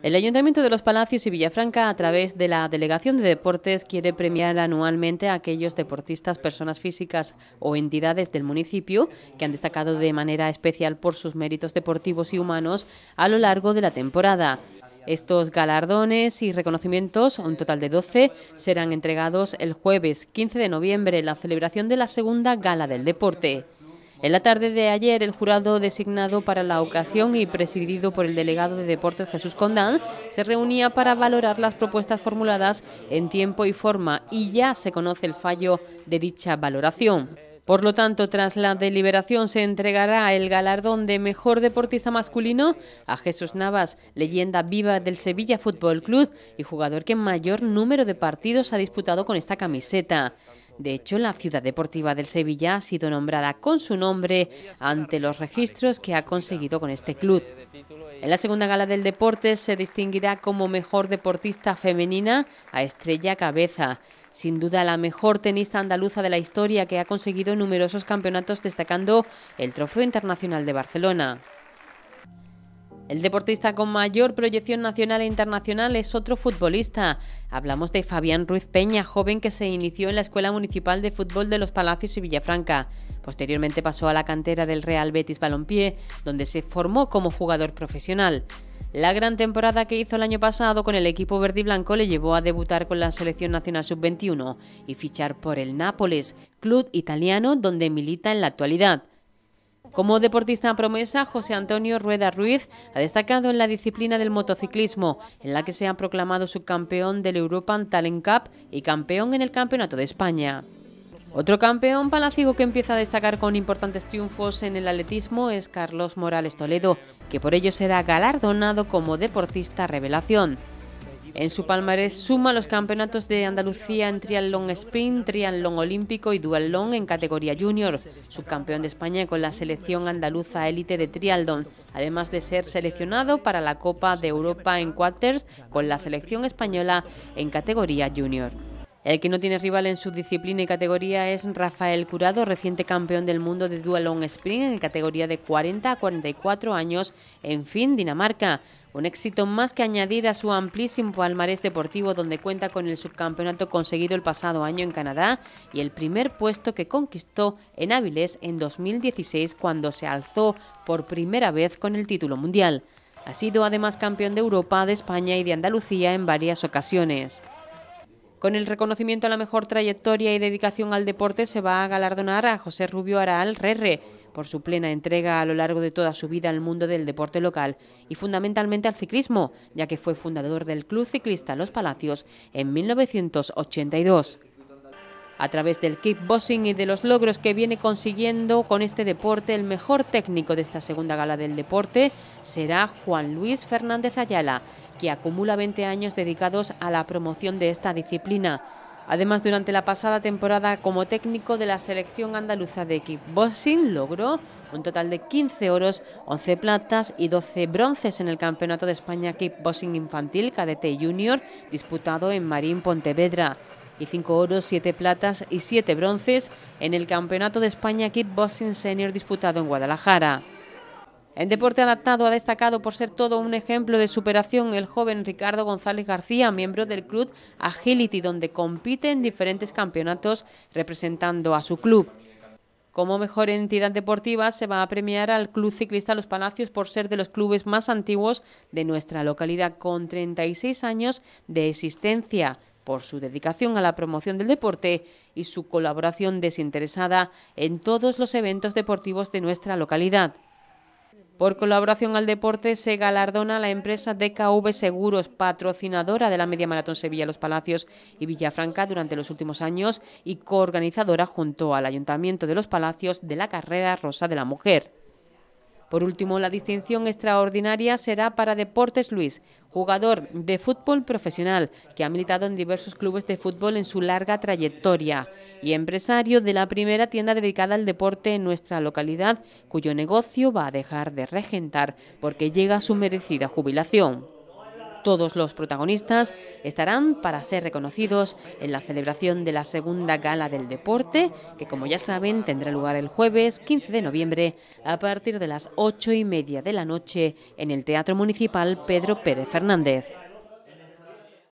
El Ayuntamiento de los Palacios y Villafranca, a través de la Delegación de Deportes, quiere premiar anualmente a aquellos deportistas, personas físicas o entidades del municipio que han destacado de manera especial por sus méritos deportivos y humanos a lo largo de la temporada. Estos galardones y reconocimientos, un total de 12, serán entregados el jueves 15 de noviembre en la celebración de la segunda Gala del Deporte. En la tarde de ayer, el jurado designado para la ocasión y presidido por el delegado de Deportes Jesús Condán se reunía para valorar las propuestas formuladas en tiempo y forma y ya se conoce el fallo de dicha valoración. Por lo tanto, tras la deliberación se entregará el galardón de mejor deportista masculino a Jesús Navas, leyenda viva del Sevilla Fútbol Club y jugador que mayor número de partidos ha disputado con esta camiseta. De hecho, la ciudad deportiva del Sevilla ha sido nombrada con su nombre ante los registros que ha conseguido con este club. En la segunda gala del deporte se distinguirá como mejor deportista femenina a Estrella Cabeza, sin duda la mejor tenista andaluza de la historia que ha conseguido numerosos campeonatos destacando el Trofeo Internacional de Barcelona. El deportista con mayor proyección nacional e internacional es otro futbolista. Hablamos de Fabián Ruiz Peña, joven que se inició en la Escuela Municipal de Fútbol de los Palacios y Villafranca. Posteriormente pasó a la cantera del Real Betis Balompié, donde se formó como jugador profesional. La gran temporada que hizo el año pasado con el equipo verde blanco le llevó a debutar con la selección nacional sub-21 y fichar por el Nápoles, club italiano donde milita en la actualidad. Como deportista promesa, José Antonio Rueda Ruiz ha destacado en la disciplina del motociclismo, en la que se ha proclamado subcampeón del European Talent Cup y campeón en el Campeonato de España. Otro campeón palacigo que empieza a destacar con importantes triunfos en el atletismo es Carlos Morales Toledo, que por ello será galardonado como deportista revelación. En su palmarés suma los campeonatos de Andalucía en triatlón sprint, triatlón olímpico y dualón en categoría junior, subcampeón de España con la selección andaluza élite de triatlón, además de ser seleccionado para la Copa de Europa en quarters con la selección española en categoría junior. El que no tiene rival en su disciplina y categoría es Rafael Curado, reciente campeón del mundo de long Spring en categoría de 40 a 44 años en Fin, Dinamarca. Un éxito más que añadir a su amplísimo palmarés deportivo donde cuenta con el subcampeonato conseguido el pasado año en Canadá y el primer puesto que conquistó en Áviles en 2016 cuando se alzó por primera vez con el título mundial. Ha sido además campeón de Europa, de España y de Andalucía en varias ocasiones. Con el reconocimiento a la mejor trayectoria y dedicación al deporte se va a galardonar a José Rubio Araal Rerre por su plena entrega a lo largo de toda su vida al mundo del deporte local y fundamentalmente al ciclismo, ya que fue fundador del Club Ciclista Los Palacios en 1982 a través del kickboxing y de los logros que viene consiguiendo con este deporte, el mejor técnico de esta segunda gala del deporte será Juan Luis Fernández Ayala, que acumula 20 años dedicados a la promoción de esta disciplina. Además, durante la pasada temporada como técnico de la selección andaluza de kickboxing, logró un total de 15 oros, 11 platas y 12 bronces en el Campeonato de España Kickboxing Infantil Cadete Junior disputado en Marín Pontevedra y cinco oros, siete platas y siete bronces en el Campeonato de España Boxing Senior disputado en Guadalajara. En deporte adaptado ha destacado por ser todo un ejemplo de superación el joven Ricardo González García, miembro del club Agility, donde compite en diferentes campeonatos representando a su club. Como mejor entidad deportiva se va a premiar al Club Ciclista Los Palacios por ser de los clubes más antiguos de nuestra localidad, con 36 años de existencia, por su dedicación a la promoción del deporte y su colaboración desinteresada en todos los eventos deportivos de nuestra localidad. Por colaboración al deporte se galardona la empresa DKV Seguros, patrocinadora de la Media Maratón Sevilla Los Palacios y Villafranca durante los últimos años y coorganizadora junto al Ayuntamiento de Los Palacios de la Carrera Rosa de la Mujer. Por último, la distinción extraordinaria será para Deportes Luis, jugador de fútbol profesional que ha militado en diversos clubes de fútbol en su larga trayectoria y empresario de la primera tienda dedicada al deporte en nuestra localidad, cuyo negocio va a dejar de regentar porque llega a su merecida jubilación. Todos los protagonistas estarán para ser reconocidos en la celebración de la segunda gala del deporte, que como ya saben tendrá lugar el jueves 15 de noviembre a partir de las ocho y media de la noche en el Teatro Municipal Pedro Pérez Fernández.